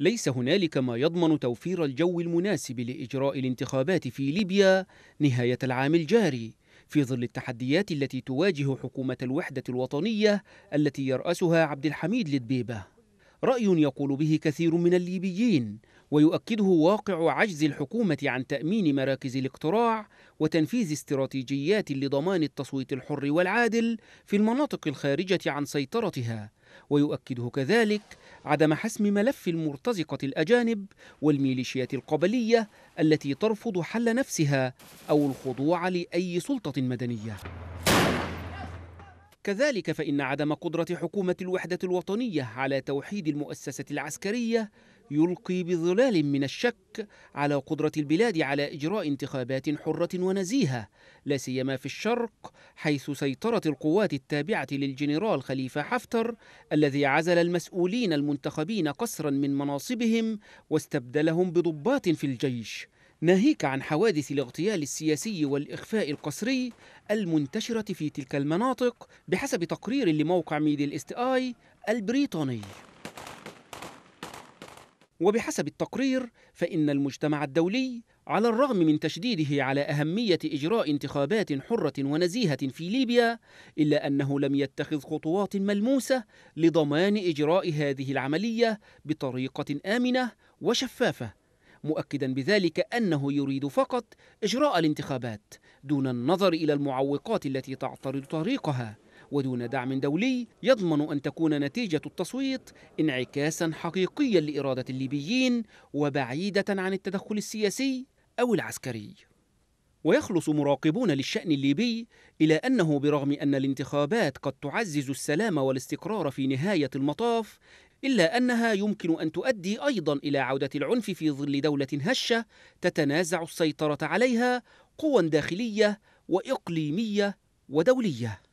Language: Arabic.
ليس هنالك ما يضمن توفير الجو المناسب لإجراء الانتخابات في ليبيا نهاية العام الجاري في ظل التحديات التي تواجه حكومة الوحدة الوطنية التي يرأسها عبد الحميد لدبيبة رأي يقول به كثير من الليبيين ويؤكده واقع عجز الحكومة عن تأمين مراكز الاقتراع وتنفيذ استراتيجيات لضمان التصويت الحر والعادل في المناطق الخارجة عن سيطرتها ويؤكده كذلك عدم حسم ملف المرتزقة الأجانب والميليشيات القبلية التي ترفض حل نفسها أو الخضوع لأي سلطة مدنية كذلك فإن عدم قدرة حكومة الوحدة الوطنية على توحيد المؤسسة العسكرية يلقي بظلال من الشك على قدرة البلاد على إجراء انتخابات حرة ونزيهة لا سيما في الشرق حيث سيطرت القوات التابعة للجنرال خليفة حفتر الذي عزل المسؤولين المنتخبين قسرا من مناصبهم واستبدلهم بضباط في الجيش ناهيك عن حوادث الاغتيال السياسي والإخفاء القسري المنتشرة في تلك المناطق بحسب تقرير لموقع ميدل إست آي البريطاني وبحسب التقرير فإن المجتمع الدولي على الرغم من تشديده على أهمية إجراء انتخابات حرة ونزيهة في ليبيا إلا أنه لم يتخذ خطوات ملموسة لضمان إجراء هذه العملية بطريقة آمنة وشفافة مؤكدا بذلك أنه يريد فقط إجراء الانتخابات دون النظر إلى المعوقات التي تعترض طريقها ودون دعم دولي يضمن أن تكون نتيجة التصويت انعكاسا حقيقيا لإرادة الليبيين وبعيدة عن التدخل السياسي أو العسكري ويخلص مراقبون للشأن الليبي إلى أنه برغم أن الانتخابات قد تعزز السلام والاستقرار في نهاية المطاف إلا أنها يمكن أن تؤدي أيضا إلى عودة العنف في ظل دولة هشة تتنازع السيطرة عليها قوى داخلية وإقليمية ودولية